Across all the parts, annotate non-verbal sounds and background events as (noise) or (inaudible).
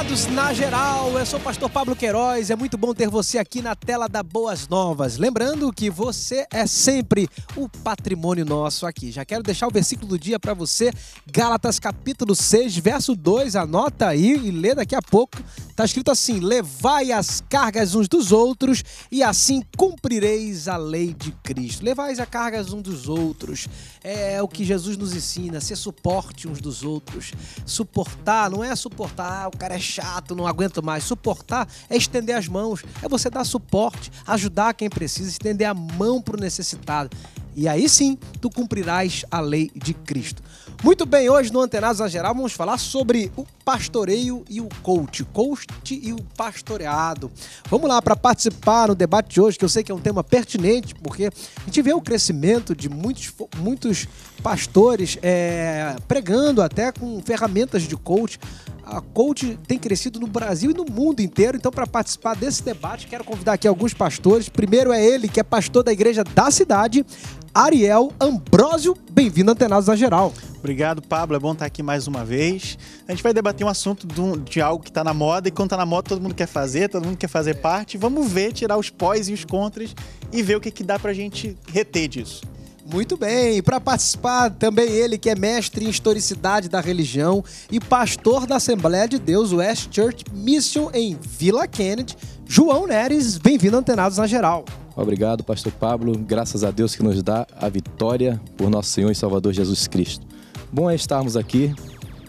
Ligados na geral, eu sou o pastor Pablo Queiroz. É muito bom ter você aqui na tela da Boas Novas. Lembrando que você é sempre o patrimônio nosso aqui. Já quero deixar o versículo do dia para você, Gálatas capítulo 6, verso 2. Anota aí e lê daqui a pouco. Tá escrito assim: "Levai as cargas uns dos outros e assim cumprireis a lei de Cristo". Levais as cargas uns dos outros. É o que Jesus nos ensina, ser suporte uns dos outros. Suportar não é suportar, ah, o cara é chato, não aguento mais. Suportar é estender as mãos, é você dar suporte, ajudar quem precisa, estender a mão para o necessitado. E aí sim, tu cumprirás a lei de Cristo. Muito bem, hoje no Antenados a Geral vamos falar sobre o pastoreio e o coach, coach e o pastoreado. Vamos lá para participar no debate de hoje, que eu sei que é um tema pertinente, porque a gente vê o crescimento de muitos, muitos pastores é, pregando até com ferramentas de coach. A coach tem crescido no Brasil e no mundo inteiro, então para participar desse debate quero convidar aqui alguns pastores. Primeiro é ele, que é pastor da igreja da cidade, Ariel Ambrósio. Bem-vindo, Antenados da Geral. Obrigado, Pablo. É bom estar aqui mais uma vez. A gente vai debater um assunto de, algo que está na moda e quando está na moda todo mundo quer fazer, todo mundo quer fazer parte. Vamos ver, tirar os pós e os contras e ver o que, que dá para a gente reter disso. Muito bem, para participar também ele que é mestre em historicidade da religião e pastor da Assembleia de Deus West Church Mission em Vila Kennedy, João Neres, bem-vindo Antenados na Geral. Obrigado, pastor Pablo. Graças a Deus que nos dá a vitória por nosso Senhor e Salvador Jesus Cristo. Bom é estarmos aqui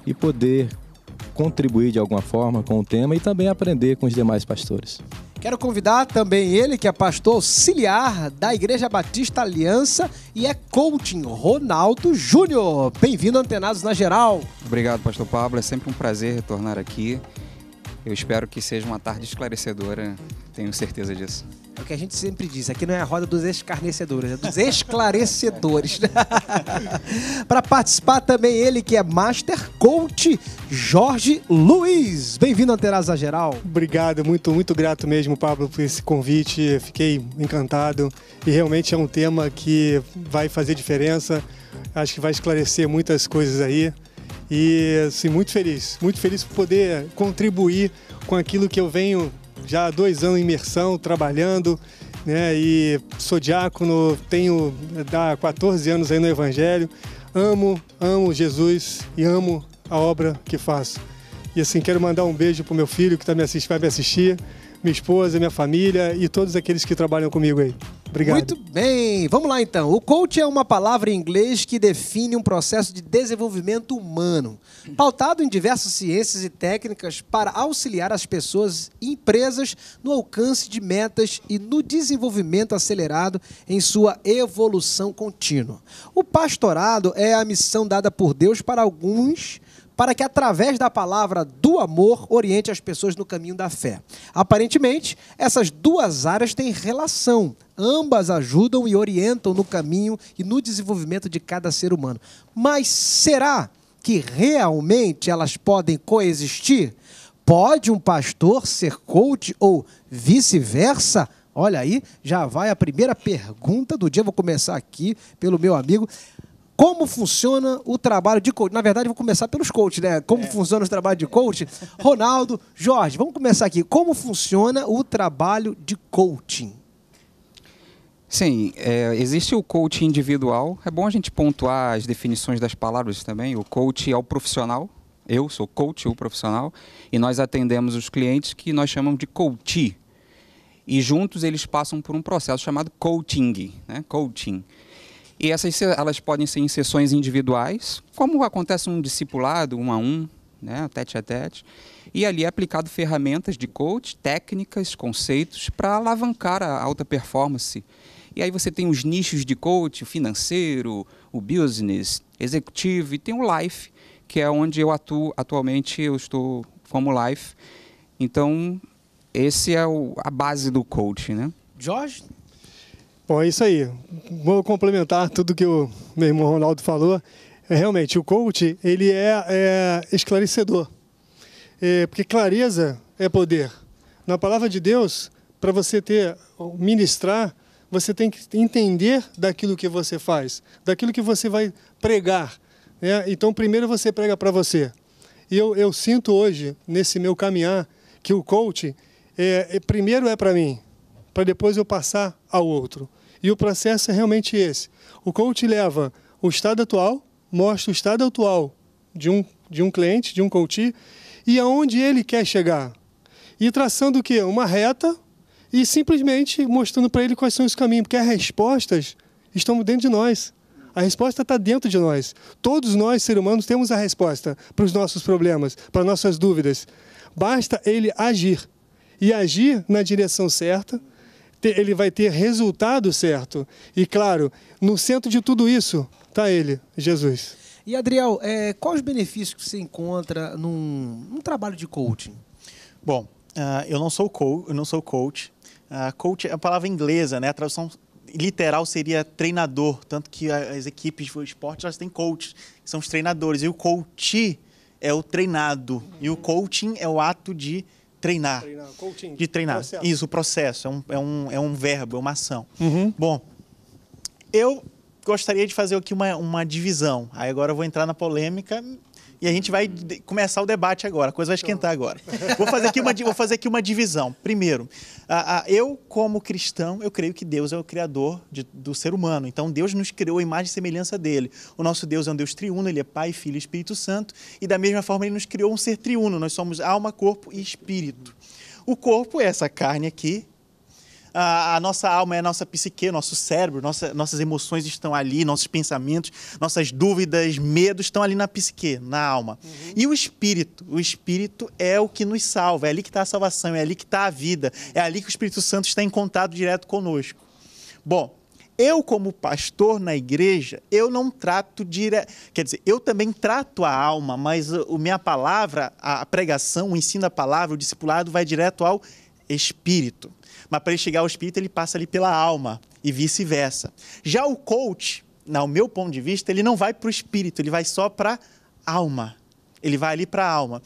e poder contribuir de alguma forma com o tema e também aprender com os demais pastores. Quero convidar também ele, que é pastor auxiliar da Igreja Batista Aliança e é coaching, Ronaldo Júnior. Bem-vindo, Antenados na Geral. Obrigado, pastor Pablo. É sempre um prazer retornar aqui. Eu espero que seja uma tarde esclarecedora, tenho certeza disso. É o que a gente sempre diz, aqui não é a roda dos escarnecedores, é dos esclarecedores. (laughs) Para participar também ele que é Master Coach Jorge Luiz. Bem-vindo ao Terasa Geral. Obrigado, muito muito grato mesmo, Pablo, por esse convite. Fiquei encantado e realmente é um tema que vai fazer diferença. Acho que vai esclarecer muitas coisas aí. E assim, muito feliz, muito feliz por poder contribuir com aquilo que eu venho já há dois anos em imersão, trabalhando, né? E sou diácono, tenho há 14 anos aí no Evangelho. Amo, amo Jesus e amo a obra que faço. E assim, quero mandar um beijo pro meu filho que tá me assistindo, vai me assistir, minha esposa, minha família e todos aqueles que trabalham comigo aí. Obrigado. Muito bem, vamos lá então. O coach é uma palavra em inglês que define um processo de desenvolvimento humano, pautado em diversas ciências e técnicas para auxiliar as pessoas e empresas no alcance de metas e no desenvolvimento acelerado em sua evolução contínua. O pastorado é a missão dada por Deus para alguns para que através da palavra do amor oriente as pessoas no caminho da fé. Aparentemente, essas duas áreas têm relação, ambas ajudam e orientam no caminho e no desenvolvimento de cada ser humano. Mas será que realmente elas podem coexistir? Pode um pastor ser coach ou vice-versa? Olha aí, já vai a primeira pergunta do dia. Vou começar aqui pelo meu amigo como funciona o trabalho de coach. Na verdade, vou começar pelos coaches, né? Como é. funciona o trabalho de coach. Ronaldo, Jorge, vamos começar aqui. Como funciona o trabalho de coaching? Sim, é, existe o coaching individual. É bom a gente pontuar as definições das palavras também. O coach é o profissional. Eu sou coach, o profissional. E nós atendemos os clientes que nós chamamos de coachee. E juntos eles passam por um processo chamado coaching, né? Coaching e essas elas podem ser em sessões individuais, como acontece um discipulado, um a um, né, tete a tete. E ali é aplicado ferramentas de coach, técnicas, conceitos para alavancar a alta performance. E aí você tem os nichos de coach, o financeiro, o business, executivo, e tem o life, que é onde eu atuo atualmente, eu estou como life. Então, esse é o, a base do coach, né? Jorge, Bom, é isso aí. Vou complementar tudo que o meu irmão Ronaldo falou. É, realmente, o coach ele é, é esclarecedor, é, porque clareza é poder. Na palavra de Deus, para você ter ministrar, você tem que entender daquilo que você faz, daquilo que você vai pregar. Né? Então, primeiro você prega para você. E eu, eu sinto hoje, nesse meu caminhar, que o coach é, é primeiro é para mim, para depois eu passar ao outro. E o processo é realmente esse. O coach leva o estado atual, mostra o estado atual de um, de um cliente, de um coach, e aonde ele quer chegar. E traçando o quê? Uma reta e simplesmente mostrando para ele quais são os caminhos, porque as respostas estão dentro de nós. A resposta está dentro de nós. Todos nós, seres humanos, temos a resposta para os nossos problemas, para nossas dúvidas. Basta ele agir. E agir na direção certa, ele vai ter resultado certo. E claro, no centro de tudo isso está ele, Jesus. E Adriel, é, quais os benefícios que você encontra num, num trabalho de coaching? Bom, uh, eu não sou coach, eu não sou coach. Uh, coach é a palavra inglesa, né? A tradução literal seria treinador, tanto que as equipes de esporte elas têm coaches, são os treinadores. E o coach é o treinado. Uhum. E o coaching é o ato de treinar. treinar de treinar. Processo. Isso, o processo. É um, é, um, é um verbo, é uma ação. Uhum. Bom, eu gostaria de fazer aqui uma, uma divisão. Aí agora eu vou entrar na polêmica e a gente vai começar o debate agora, a coisa vai esquentar agora. Vou fazer aqui uma, vou fazer aqui uma divisão. Primeiro, a, a, eu, como cristão, eu creio que Deus é o criador de, do ser humano. Então, Deus nos criou a imagem e semelhança dele. O nosso Deus é um Deus triuno, ele é Pai, Filho e Espírito Santo. E da mesma forma, ele nos criou um ser triuno. Nós somos alma, corpo e espírito. O corpo é essa carne aqui, a, a nossa alma é a nossa psique, o nosso cérebro, nossa, nossas emoções estão ali, nossos pensamentos, nossas dúvidas, medos estão ali na psique, na alma. Uhum. E o espírito, o espírito é o que nos salva, é ali que está a salvação, é ali que está a vida, é ali que o Espírito Santo está em contato direto conosco. Bom, eu, como pastor na igreja, eu não trato direto. Quer dizer, eu também trato a alma, mas a minha palavra, a pregação, o ensino da palavra, o discipulado vai direto ao espírito mas para ele chegar ao espírito, ele passa ali pela alma e vice-versa. Já o coach, no meu ponto de vista, ele não vai para o espírito, ele vai só para a alma. Ele vai ali para a alma.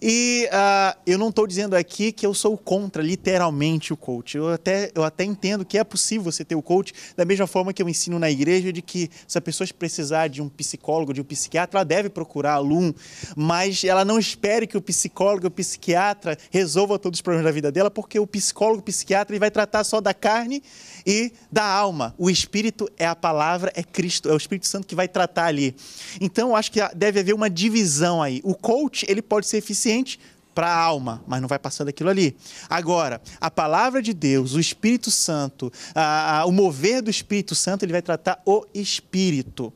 E uh, eu não estou dizendo aqui que eu sou contra, literalmente, o coach. Eu até, eu até entendo que é possível você ter o coach, da mesma forma que eu ensino na igreja, de que se a pessoa precisar de um psicólogo, de um psiquiatra, ela deve procurar aluno, mas ela não espere que o psicólogo, o psiquiatra resolva todos os problemas da vida dela, porque o psicólogo, o psiquiatra, ele vai tratar só da carne e da alma. O Espírito é a palavra, é Cristo, é o Espírito Santo que vai tratar ali. Então, eu acho que deve haver uma divisão aí. O coach, ele pode ser eficiente para a alma, mas não vai passar daquilo ali. Agora, a palavra de Deus, o Espírito Santo, a, a, o mover do Espírito Santo, ele vai tratar o espírito.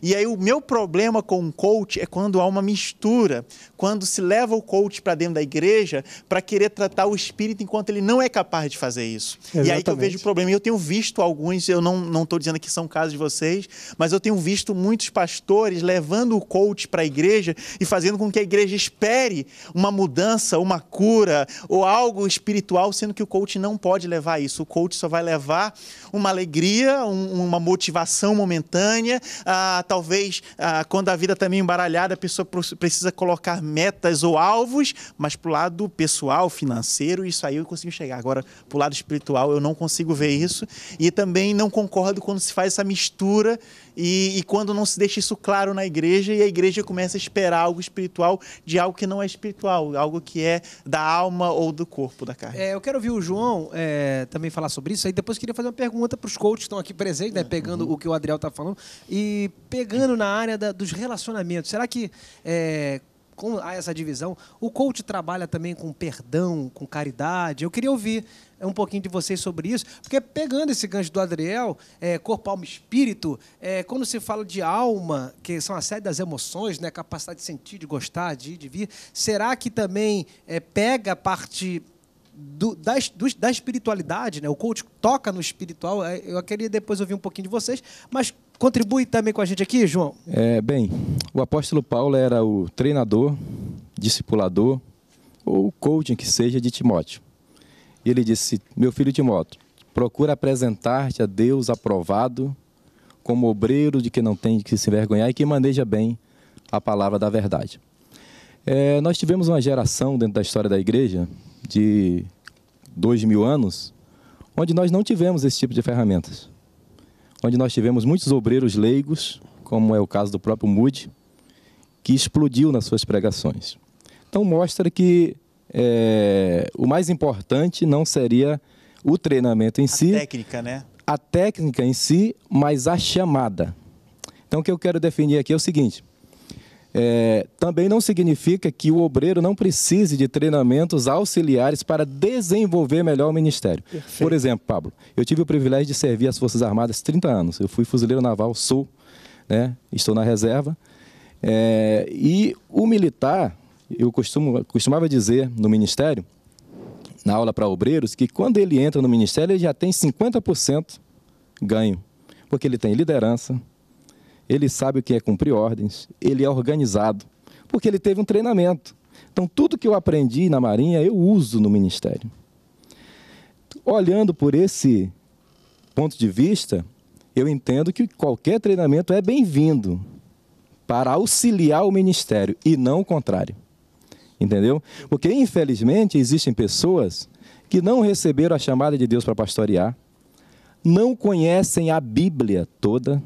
E aí o meu problema com um coach é quando há uma mistura, quando se leva o coach para dentro da igreja para querer tratar o espírito enquanto ele não é capaz de fazer isso. Exatamente. E aí que eu vejo o problema. E eu tenho visto alguns, eu não não estou dizendo que são casos de vocês, mas eu tenho visto muitos pastores levando o coach para a igreja e fazendo com que a igreja espere uma mudança mudança, uma cura ou algo espiritual, sendo que o coach não pode levar isso. O coach só vai levar uma alegria, um, uma motivação momentânea. Ah, talvez ah, quando a vida está meio embaralhada, a pessoa precisa colocar metas ou alvos, mas para o lado pessoal, financeiro, isso aí eu consigo chegar. Agora, para o lado espiritual, eu não consigo ver isso. E também não concordo quando se faz essa mistura e, e quando não se deixa isso claro na igreja e a igreja começa a esperar algo espiritual de algo que não é espiritual, algo algo que é da alma ou do corpo da carne. É, eu quero ouvir o João é, também falar sobre isso. Aí depois queria fazer uma pergunta para os coaches que estão aqui presentes, né, é. pegando uhum. o que o Adriel está falando e pegando na área da, dos relacionamentos. Será que é, como há ah, essa divisão, o coach trabalha também com perdão, com caridade. Eu queria ouvir é, um pouquinho de vocês sobre isso, porque pegando esse gancho do Adriel, é, corpo, alma, espírito, é, quando se fala de alma, que são a série das emoções, né, capacidade de sentir, de gostar, de, de vir, será que também é, pega a parte do, da, do, da espiritualidade, né? O coach toca no espiritual. É, eu queria depois ouvir um pouquinho de vocês, mas Contribui também com a gente aqui, João. É, bem, o apóstolo Paulo era o treinador, discipulador ou coaching que seja de Timóteo. ele disse: Meu filho Timóteo, procura apresentar-te a Deus aprovado, como obreiro de que não tem que se envergonhar e que maneja bem a palavra da verdade. É, nós tivemos uma geração dentro da história da igreja de dois mil anos, onde nós não tivemos esse tipo de ferramentas onde nós tivemos muitos obreiros leigos, como é o caso do próprio Moody, que explodiu nas suas pregações. Então mostra que é, o mais importante não seria o treinamento em a si, técnica, né? a técnica em si, mas a chamada. Então o que eu quero definir aqui é o seguinte: é, também não significa que o obreiro não precise de treinamentos auxiliares para desenvolver melhor o ministério. Perfeito. Por exemplo, Pablo, eu tive o privilégio de servir as Forças Armadas 30 anos. Eu fui fuzileiro naval, sou, né? estou na reserva. É, e o militar, eu costumo, costumava dizer no ministério, na aula para obreiros, que quando ele entra no ministério, ele já tem 50% ganho, porque ele tem liderança, ele sabe o que é cumprir ordens, ele é organizado, porque ele teve um treinamento. Então, tudo que eu aprendi na Marinha, eu uso no ministério. Olhando por esse ponto de vista, eu entendo que qualquer treinamento é bem-vindo para auxiliar o ministério e não o contrário. Entendeu? Porque, infelizmente, existem pessoas que não receberam a chamada de Deus para pastorear, não conhecem a Bíblia toda,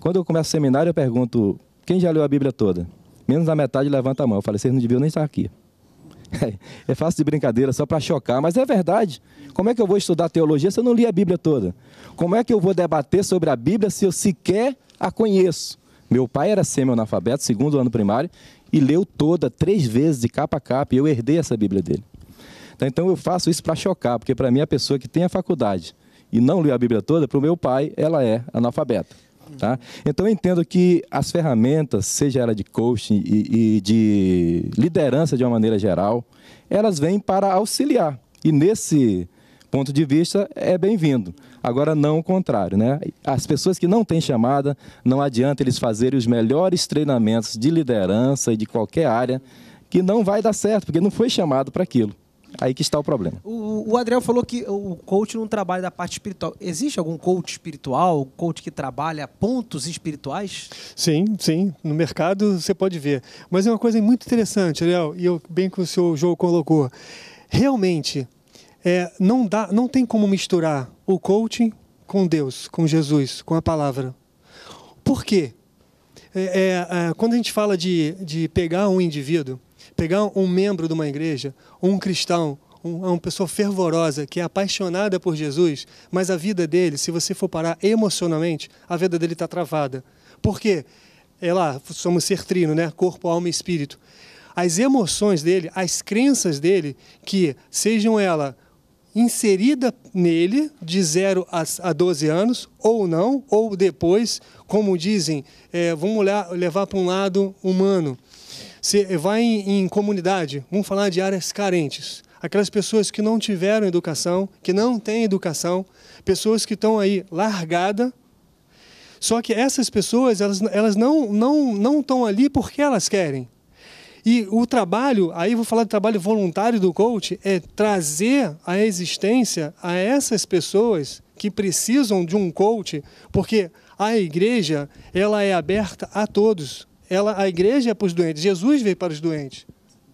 quando eu começo o seminário, eu pergunto: quem já leu a Bíblia toda? Menos da metade levanta a mão. Eu falei: vocês não deviam nem estar aqui. (laughs) É fácil de brincadeira, só para chocar, mas é verdade. Como é que eu vou estudar teologia se eu não li a Bíblia toda? Como é que eu vou debater sobre a Bíblia se eu sequer a conheço? Meu pai era semi-analfabeto, segundo ano primário, e leu toda, três vezes, de capa a capa, e eu herdei essa Bíblia dele. Tá, então eu faço isso para chocar, porque para mim a pessoa que tem a faculdade e não leu a Bíblia toda, para o meu pai, ela é analfabeta. Tá? Então eu entendo que as ferramentas, seja ela de coaching e, e de liderança de uma maneira geral, elas vêm para auxiliar. E nesse ponto de vista é bem-vindo. Agora não o contrário, né? As pessoas que não têm chamada, não adianta eles fazerem os melhores treinamentos de liderança e de qualquer área que não vai dar certo, porque não foi chamado para aquilo. Aí que está o problema. O, o Adriel falou que o coach não trabalha da parte espiritual. Existe algum coach espiritual, coach que trabalha pontos espirituais? Sim, sim. No mercado você pode ver. Mas é uma coisa muito interessante, Adriel, e eu, bem que o seu jogo colocou. Realmente, é, não, dá, não tem como misturar o coaching com Deus, com Jesus, com a palavra. Por quê? É, é, é quando a gente fala de, de pegar um indivíduo pegar um membro de uma igreja, um cristão, uma pessoa fervorosa que é apaixonada por Jesus, mas a vida dele, se você for parar emocionalmente, a vida dele está travada. Por quê? É lá, somos ser trino, né? Corpo, alma e espírito. As emoções dele, as crenças dele, que sejam ela inserida nele de 0 a 12 anos, ou não, ou depois, como dizem, é, vamos levar para um lado humano. Você vai em, em comunidade, vamos falar de áreas carentes. Aquelas pessoas que não tiveram educação, que não têm educação, pessoas que estão aí largada. Só que essas pessoas, elas, elas não não não estão ali porque elas querem. E o trabalho, aí vou falar do trabalho voluntário do coach, é trazer a existência a essas pessoas que precisam de um coach, porque a igreja, ela é aberta a todos ela, a igreja é para os doentes. Jesus veio para os doentes.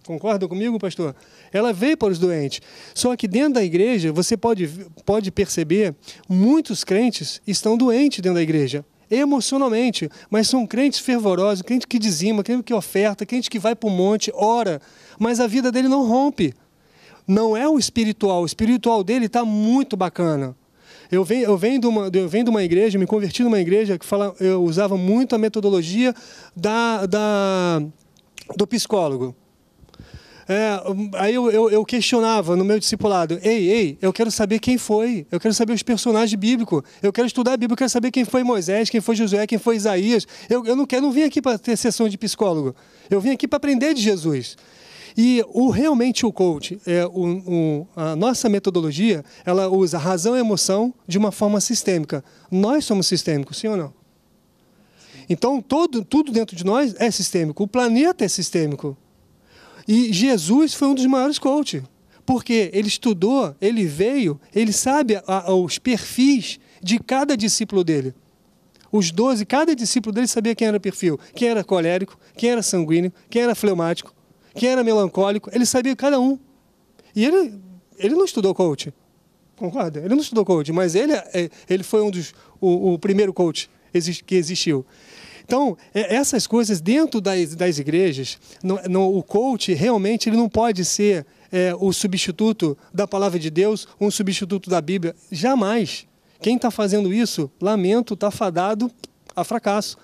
Concorda comigo, pastor? Ela veio para os doentes. Só que dentro da igreja, você pode, pode perceber, muitos crentes estão doentes dentro da igreja emocionalmente, mas são crentes fervorosos, crente que dizima, crente que oferta, crente que vai para o monte, ora, mas a vida dele não rompe. Não é o espiritual, o espiritual dele está muito bacana. Eu venho, eu venho, de, uma, eu venho de uma igreja, me converti numa igreja que fala, eu usava muito a metodologia da, da, do psicólogo. É, aí eu, eu, eu, questionava no meu discipulado: ei, ei, eu quero saber quem foi, eu quero saber os personagens bíblicos, eu quero estudar a Bíblia, eu quero saber quem foi Moisés, quem foi Josué, quem foi Isaías. Eu, eu não quero, não vim aqui para ter sessão de psicólogo, eu vim aqui para aprender de Jesus. E o, realmente o coach, é, o, o, a nossa metodologia, ela usa razão e emoção de uma forma sistêmica. Nós somos sistêmicos, sim ou não? Então, todo, tudo dentro de nós é sistêmico. O planeta é sistêmico. E Jesus foi um dos maiores coaches. Porque ele estudou, ele veio, ele sabe a, a, os perfis de cada discípulo dele. Os doze, cada discípulo dele sabia quem era perfil. Quem era colérico, quem era sanguíneo, quem era fleumático, quem era melancólico, ele sabia cada um. E ele, ele não estudou coach, concorda? Ele não estudou coach, mas ele, é, ele foi um dos, o, o primeiro coach que existiu. Então, é, essas coisas dentro das, das igrejas, o coach realmente ele não pode ser é, o substituto da palavra de Deus, um substituto da Bíblia. Jamais. Quem está fazendo isso, lamento, está fadado a fracasso.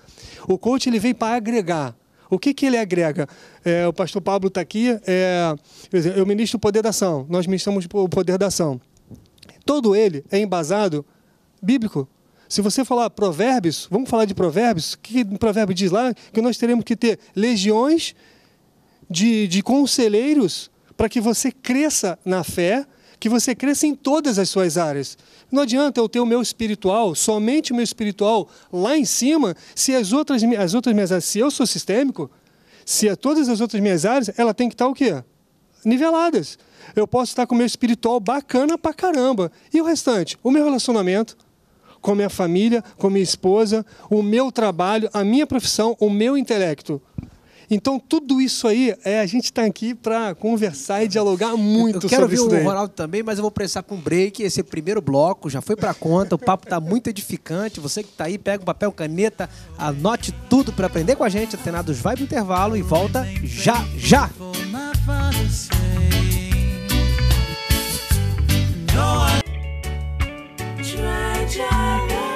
O coach ele veio para agregar, o que, que ele agrega? É, o pastor Pablo está aqui, é, eu ministro o poder da ação, nós ministramos o poder da ação. Todo ele é embasado bíblico. Se você falar provérbios, vamos falar de provérbios, o que o provérbio diz lá? Que nós teremos que ter legiões de, de conselheiros para que você cresça na fé, que você cresça em todas as suas áreas. Não adianta eu ter o meu espiritual, somente o meu espiritual, lá em cima, se as outras, as outras minhas áreas, se eu sou sistêmico, se todas as outras minhas áreas, ela tem que estar o quê? Niveladas. Eu posso estar com o meu espiritual bacana pra caramba. E o restante? O meu relacionamento, com a minha família, com a minha esposa, o meu trabalho, a minha profissão, o meu intelecto. Então, tudo isso aí, é, a gente está aqui para conversar e dialogar muito eu sobre isso. Eu quero ver o Ronaldo também, mas eu vou precisar com um break. Esse é primeiro bloco já foi para conta, o papo está muito edificante. Você que está aí, pega o um papel, caneta, anote tudo para aprender com a gente. Atenados vai para intervalo e volta já, já! Georgia.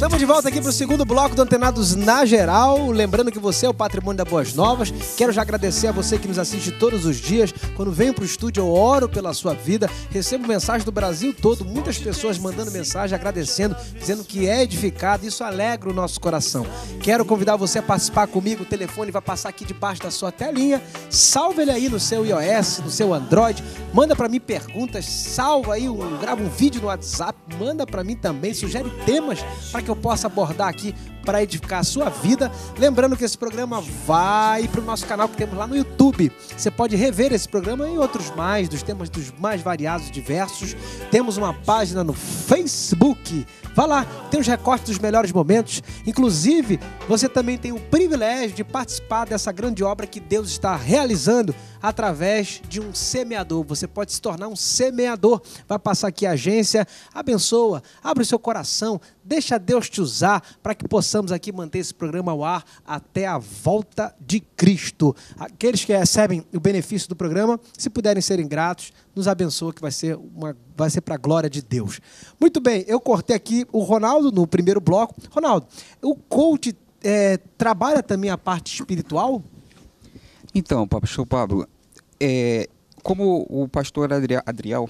Estamos de volta aqui para o segundo bloco do Antenados na Geral. Lembrando que você é o patrimônio da Boas Novas. Quero já agradecer a você que nos assiste todos os dias. Quando venho para o estúdio, eu oro pela sua vida. Recebo mensagem do Brasil todo, muitas pessoas mandando mensagem, agradecendo, dizendo que é edificado. Isso alegra o nosso coração. Quero convidar você a participar comigo. O telefone vai passar aqui debaixo da sua telinha. Salve ele aí no seu iOS, no seu Android. Manda para mim perguntas. Salva aí, um, grava um vídeo no WhatsApp. Manda para mim também. Sugere temas para que que eu possa abordar aqui para edificar a sua vida. Lembrando que esse programa vai para o nosso canal que temos lá no YouTube. Você pode rever esse programa e outros mais, dos temas dos mais variados, diversos. Temos uma página no Facebook. Vá lá, tem os recortes dos melhores momentos. Inclusive, você também tem o privilégio de participar dessa grande obra que Deus está realizando através de um semeador. Você pode se tornar um semeador. Vai passar aqui a agência, abençoa, abre o seu coração, deixa Deus te usar para que possa possamos aqui manter esse programa ao ar até a volta de Cristo. Aqueles que recebem o benefício do programa, se puderem serem gratos, nos abençoa que vai ser uma vai ser para a glória de Deus. Muito bem, eu cortei aqui o Ronaldo no primeiro bloco. Ronaldo, o coach é, trabalha também a parte espiritual? Então, pastor Pablo, é, como o pastor Adriel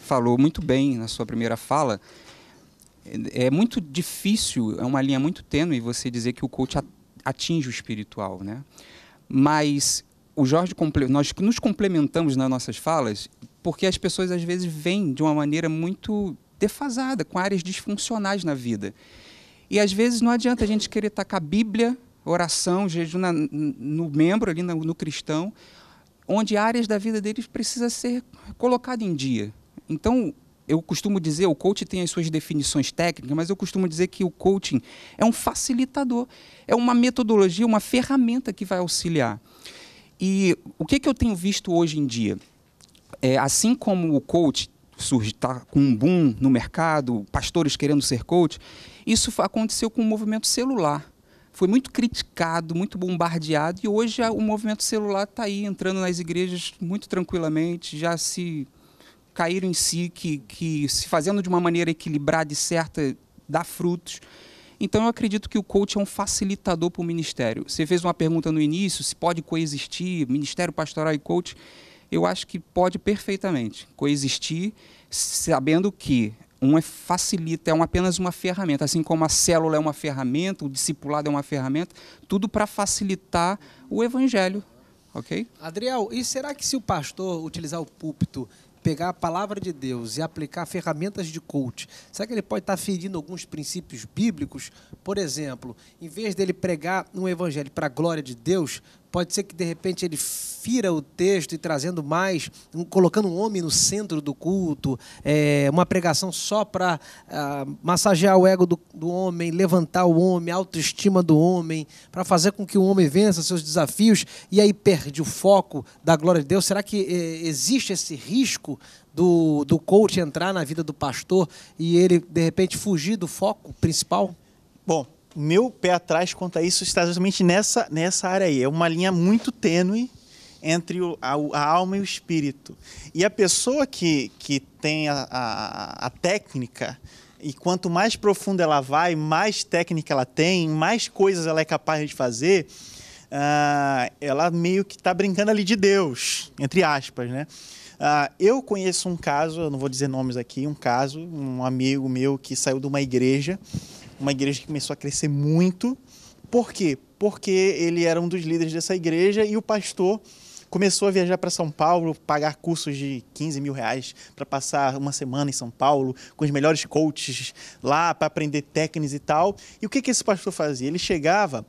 falou muito bem na sua primeira fala, é muito difícil, é uma linha muito tênue você dizer que o coach atinge o espiritual, né? Mas o Jorge nós nos complementamos nas nossas falas, porque as pessoas às vezes vêm de uma maneira muito defasada, com áreas disfuncionais na vida. E às vezes não adianta a gente querer tacar Bíblia, oração, jejum na, no membro ali no, no cristão, onde áreas da vida deles precisa ser colocada em dia. Então, eu costumo dizer, o coach tem as suas definições técnicas, mas eu costumo dizer que o coaching é um facilitador, é uma metodologia, uma ferramenta que vai auxiliar. E o que, que eu tenho visto hoje em dia? É, assim como o coach está com um boom no mercado, pastores querendo ser coach, isso aconteceu com o movimento celular foi muito criticado, muito bombardeado e hoje o movimento celular está aí entrando nas igrejas muito tranquilamente, já se caíram em si, que, que se fazendo de uma maneira equilibrada e certa, dá frutos. Então eu acredito que o coach é um facilitador para o ministério. Você fez uma pergunta no início, se pode coexistir ministério pastoral e coach. Eu acho que pode perfeitamente coexistir, sabendo que um é facilita, é um, apenas uma ferramenta, assim como a célula é uma ferramenta, o discipulado é uma ferramenta, tudo para facilitar o evangelho, ok? Adriel, e será que se o pastor utilizar o púlpito pegar a palavra de Deus e aplicar ferramentas de coach, será que ele pode estar ferindo alguns princípios bíblicos? Por exemplo, em vez dele pregar um evangelho para a glória de Deus, Pode ser que de repente ele fira o texto e trazendo mais, um, colocando um homem no centro do culto, é, uma pregação só para uh, ah, massagear o ego do, do, homem, levantar o homem, a autoestima do homem, para fazer com que o homem vença seus desafios e aí perde o foco da glória de Deus. Será que é, existe esse risco do, do coach entrar na vida do pastor e ele de repente fugir do foco principal? Bom, meu pé atrás quanto a isso está justamente nessa, nessa área aí. É uma linha muito tênue entre o, a, a, alma e o espírito. E a pessoa que, que tem a, a, a técnica, e quanto mais profunda ela vai, mais técnica ela tem, mais coisas ela é capaz de fazer, uh, ela meio que está brincando ali de Deus, entre aspas, né? Uh, eu conheço um caso, eu não vou dizer nomes aqui, um caso, um amigo meu que saiu de uma igreja uma igreja que começou a crescer muito. Por quê? Porque ele era um dos líderes dessa igreja e o pastor começou a viajar para São Paulo, pagar cursos de 15 mil reais para passar uma semana em São Paulo, com os melhores coaches lá para aprender técnicas e tal. E o que, que esse pastor fazia? Ele chegava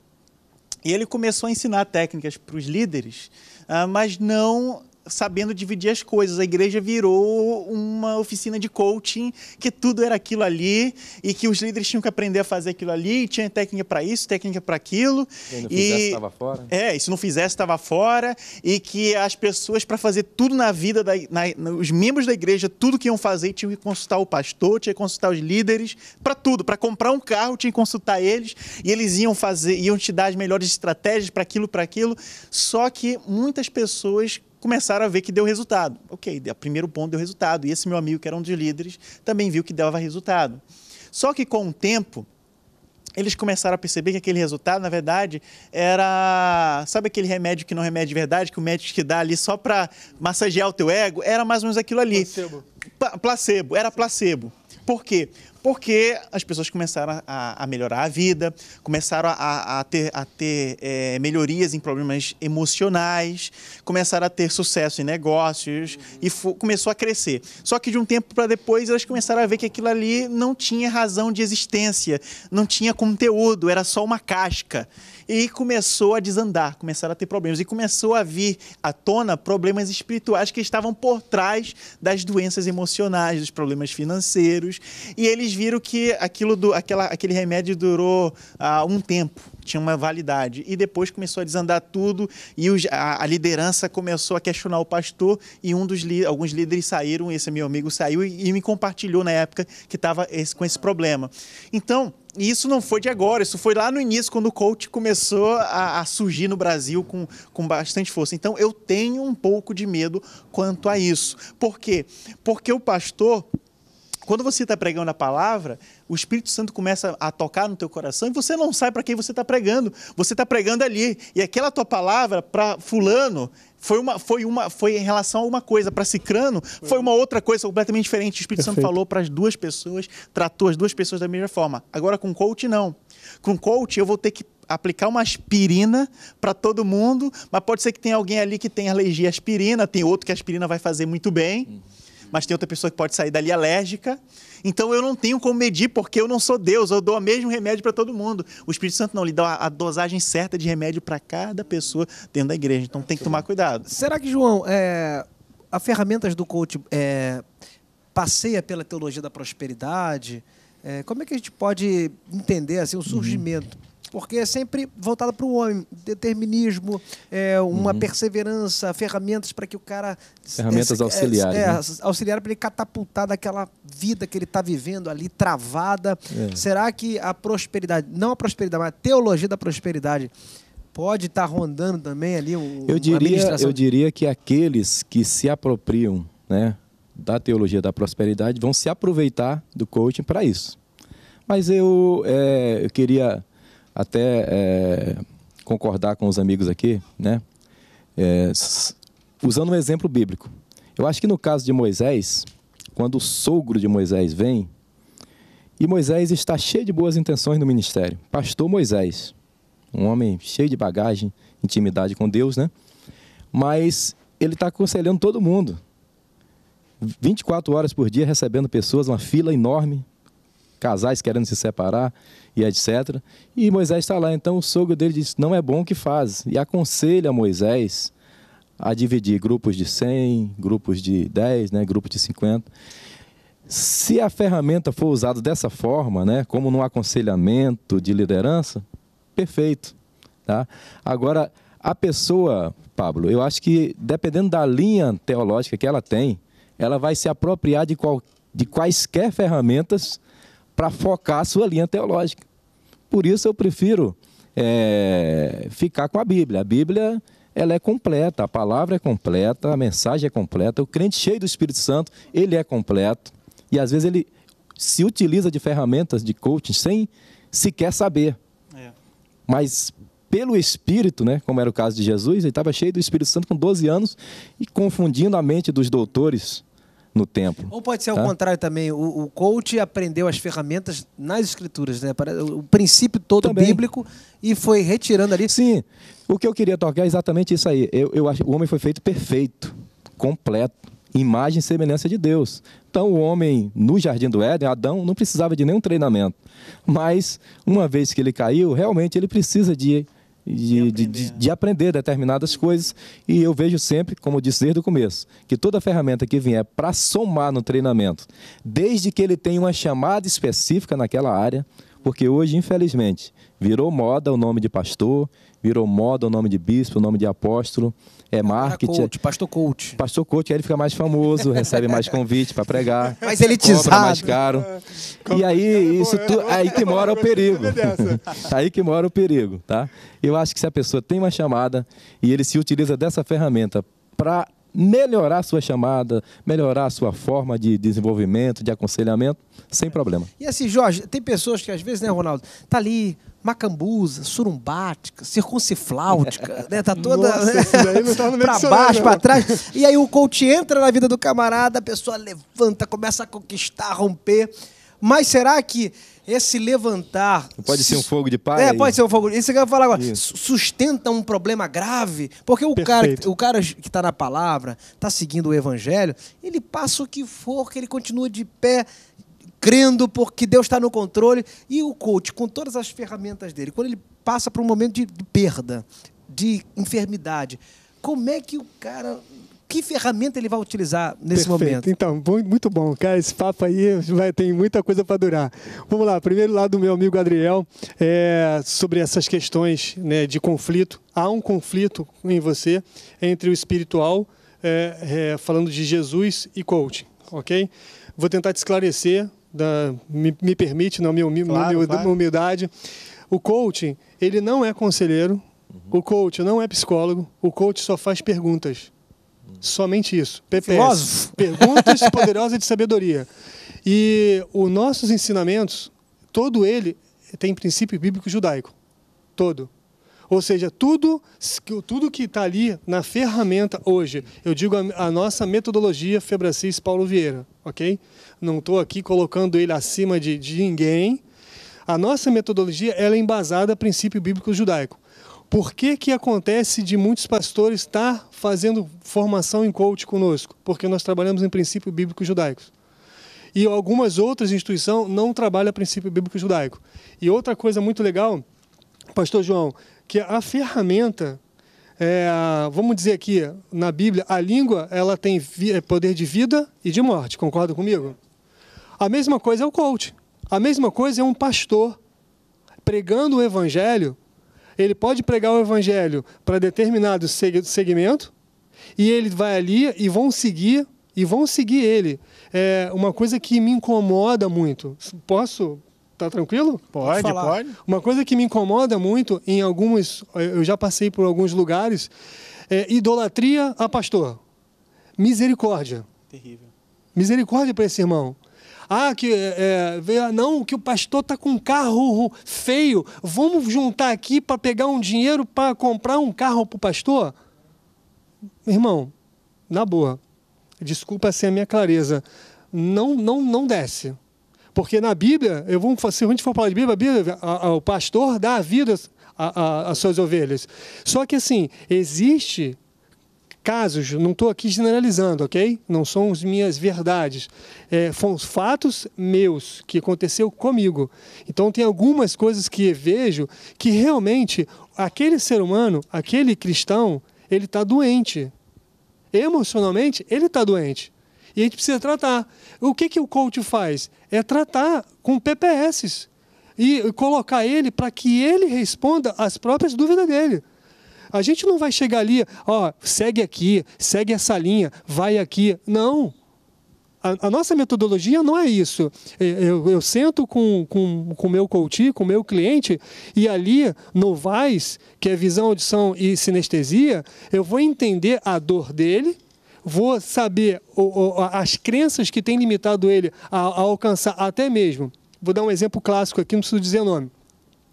e ele começou a ensinar técnicas para os líderes, ah, mas não sabendo dividir as coisas. A igreja virou uma oficina de coaching, que tudo era aquilo ali e que os líderes tinham que aprender a fazer aquilo ali, tinha técnica para isso, técnica para aquilo. E se não fizesse estava fora. É, e se não fizesse estava fora e que as pessoas para fazer tudo na vida da, na, os membros da igreja, tudo que iam fazer, tinham que consultar o pastor, tinha que consultar os líderes, para tudo, para comprar um carro, tinha que consultar eles e eles iam fazer, iam te dar as melhores estratégias para aquilo, para aquilo. Só que muitas pessoas começaram a ver que deu resultado. Ok, o primeiro ponto deu resultado. E esse meu amigo, que era um dos líderes, também viu que dava resultado. Só que com o tempo, eles começaram a perceber que aquele resultado, na verdade, era. Sabe aquele remédio que não é remédio de verdade, que o médico te dá ali só para massagear o teu ego? Era mais ou menos aquilo ali. Placebo. placebo, era placebo. Por quê? Porque as pessoas começaram a, a melhorar a vida, começaram a, a ter, a ter é, melhorias em problemas emocionais, começaram a ter sucesso em negócios uhum. e começou a crescer. Só que de um tempo para depois elas começaram a ver que aquilo ali não tinha razão de existência, não tinha conteúdo, era só uma casca e começou a desandar, começaram a ter problemas e começou a vir à tona problemas espirituais que estavam por trás das doenças emocionais, dos problemas financeiros e eles viram que aquilo do, aquela, aquele remédio durou ah, um tempo, tinha uma validade e depois começou a desandar tudo e os, a, a, liderança começou a questionar o pastor e um dos alguns líderes saíram, esse meu amigo saiu e, e me compartilhou na época que estava com esse problema. Então, e isso não foi de agora, isso foi lá no início, quando o coach começou a, a, surgir no Brasil com, com bastante força. Então eu tenho um pouco de medo quanto a isso. Por quê? Porque o pastor, quando você está pregando a palavra, o Espírito Santo começa a tocar no teu coração e você não sabe para quem você está pregando. Você está pregando ali. E aquela tua palavra para fulano foi uma, foi uma, foi em relação a uma coisa. Para Cicrano, foi uma outra coisa completamente diferente. O Espírito Perfeito. Santo falou para as duas pessoas, tratou as duas pessoas da mesma forma. Agora com coach não. Com coach eu vou ter que aplicar uma aspirina para todo mundo, mas pode ser que tenha alguém ali que tenha alergia à aspirina, tem outro que a aspirina vai fazer muito bem. Uhum mas tem outra pessoa que pode sair dali alérgica. Então eu não tenho como medir, porque eu não sou Deus, eu dou o mesmo remédio para todo mundo. O Espírito Santo não lhe dá a dosagem certa de remédio para cada pessoa dentro da igreja. Então tem que tomar cuidado. Será que, João, é, as ferramentas do coach é, passeia pela teologia da prosperidade? É, como é que a gente pode entender assim, o uhum. surgimento? Uhum porque é sempre voltado para o homem. Determinismo, é, uma uhum. perseverança, ferramentas para que o cara. Ferramentas é, auxiliares. É, né? É, auxiliar para ele catapultar daquela vida que ele está vivendo ali, travada. É. Será que a prosperidade, não a prosperidade, mas a teologia da prosperidade, pode estar tá rondando também ali o, eu diria, Eu diria que aqueles que se apropriam né, da teologia da prosperidade vão se aproveitar do coaching para isso. Mas eu, é, eu queria até é, concordar com os amigos aqui, né? É, usando um exemplo bíblico. Eu acho que no caso de Moisés, quando o sogro de Moisés vem, e Moisés está cheio de boas intenções no ministério. Pastor Moisés, um homem cheio de bagagem, intimidade com Deus, né? Mas ele está aconselhando todo mundo. 24 horas por dia recebendo pessoas, uma fila enorme, casais querendo se separar e etc. E Moisés está lá, então o sogro dele diz: Não é bom que faz. E aconselha Moisés a dividir grupos de 100, grupos de 10, né, grupos de 50. Se a ferramenta for usada dessa forma, né, como num aconselhamento de liderança, perfeito. Tá? Agora, a pessoa, Pablo, eu acho que dependendo da linha teológica que ela tem, ela vai se apropriar de, qual, de quaisquer ferramentas para focar a sua linha teológica. Por isso eu prefiro é, ficar com a Bíblia. A Bíblia ela é completa, a palavra é completa, a mensagem é completa, o crente cheio do Espírito Santo, ele é completo. E às vezes ele se utiliza de ferramentas de coaching sem sequer saber. É. Mas pelo Espírito, né, como era o caso de Jesus, ele estava cheio do Espírito Santo com 12 anos e confundindo a mente dos doutores no templo. Ou pode ser ao tá? contrário também. O, o, coach aprendeu as ferramentas nas escrituras, né? O princípio todo também. bíblico e foi retirando ali. Sim. O que eu queria tocar é exatamente isso aí. Eu, eu acho o homem foi feito perfeito, completo, imagem e semelhança de Deus. Então o homem no jardim do Éden, Adão, não precisava de nenhum treinamento. Mas uma vez que ele caiu, realmente ele precisa de de, de, de, de, aprender determinadas coisas. E eu vejo sempre, como eu disse desde o começo, que toda ferramenta que vier para somar no treinamento, desde que ele tenha uma chamada específica naquela área, porque hoje, infelizmente, virou moda o nome de pastor, virou moda o nome de bispo, o nome de apóstolo, é marketing. Coach, pastor coach. Pastor coach, aí ele fica mais famoso, recebe mais convite para pregar. (laughs) Mais elitizado. Compra mais caro. e aí, é é? isso tu, é aí que mora o perigo. (laughs) Tá aí que mora o perigo, tá? Eu acho que se a pessoa tem uma chamada e ele se utiliza dessa ferramenta para melhorar sua chamada, melhorar sua forma de desenvolvimento, de aconselhamento, sem problema. E assim, Jorge, tem pessoas que às vezes, né, Ronaldo, tá ali macambusa, surumbática, circuncifláutica, né? Tá toda né? (laughs) para baixo, para trás. E aí o coach entra na vida do camarada, a pessoa levanta, começa a conquistar, a romper. Mas será que esse levantar. Pode ser um fogo de palha. É, pode ser um fogo. Isso que eu ia falar agora. Isso. Sustenta um problema grave. Porque o Perfeito. cara, o cara que está na palavra, está seguindo o evangelho, ele passa o que for, que ele continua de pé crendo porque Deus está no controle. E o coach, com todas as ferramentas dele, quando ele passa por um momento de perda, de enfermidade, como é que o cara que ferramenta ele vai utilizar nesse Perfeito. momento? Então, muito bom, cara. Esse papo aí vai, tem muita coisa para durar. Vamos lá, primeiro lado do meu amigo Adriel, é, sobre essas questões né, de conflito. Há um conflito em você entre o espiritual, é, é, falando de Jesus e coaching, ok? Vou tentar te esclarecer da, me, me, permite, na minha claro, claro. humildade, o coaching, ele não é conselheiro, uhum. o coach não é psicólogo, o coach só faz perguntas. Uhum. Somente isso. PPS. (laughs) Perguntas poderosas de sabedoria. E os nossos ensinamentos, todo ele tem princípio bíblico judaico. Todo. Ou seja, tudo, tudo que está ali na ferramenta hoje, eu digo a, a nossa metodologia Febracis Paulo Vieira, ok? Não estou aqui colocando ele acima de, de ninguém. A nossa metodologia ela é embasada a princípio bíblico judaico. Por que, que acontece de muitos pastores estar tá fazendo formação em coach conosco? Porque nós trabalhamos em princípio bíblico judaico. E algumas outras instituições não trabalham princípio bíblico judaico. E outra coisa muito legal, pastor João, que a ferramenta, é, vamos dizer aqui, na Bíblia, a língua ela tem é, poder de vida e de morte. Concorda comigo? A mesma coisa é o coach. A mesma coisa é um pastor. Pregando o evangelho, ele pode pregar o evangelho para determinado segmento e ele vai ali e vão seguir e vão seguir ele. É uma coisa que me incomoda muito. Posso Tá tranquilo? Pode, pode, pode. Uma coisa que me incomoda muito em alguns, eu já passei por alguns lugares, é idolatria a pastor. Misericórdia. Terrível. Misericórdia para esse irmão. Ah, que é, é, ah, não, que o pastor tá com um carro feio. Vamos juntar aqui para pegar um dinheiro para comprar um carro para o pastor? Irmão, na boa. Desculpa ser assim, a minha clareza. Não, não, não desce. Porque na Bíblia, eu vou, se a gente for falar de Bíblia, a Bíblia a, a, o pastor dá a vida às suas ovelhas. Só que assim, existe casos, não estou aqui generalizando, ok? Não são as minhas verdades. É, foram fatos meus que aconteceu comigo. Então tem algumas coisas que vejo que realmente aquele ser humano, aquele cristão, ele está doente. Emocionalmente, ele está doente. E a gente precisa tratar. O que, que o coach faz? É tratar com PPS e colocar ele para que ele responda às próprias dúvidas dele. A gente não vai chegar ali, ó, segue aqui, segue essa linha, vai aqui. Não. A, a nossa metodologia não é isso. É, eu, eu sento com o com, com meu coach, com o meu cliente, e ali, no VAIS, que é visão, audição e sinestesia, eu vou entender a dor dele, vou saber o, o, as crenças que têm limitado ele a, a, alcançar, até mesmo. Vou dar um exemplo clássico aqui, não preciso dizer nome.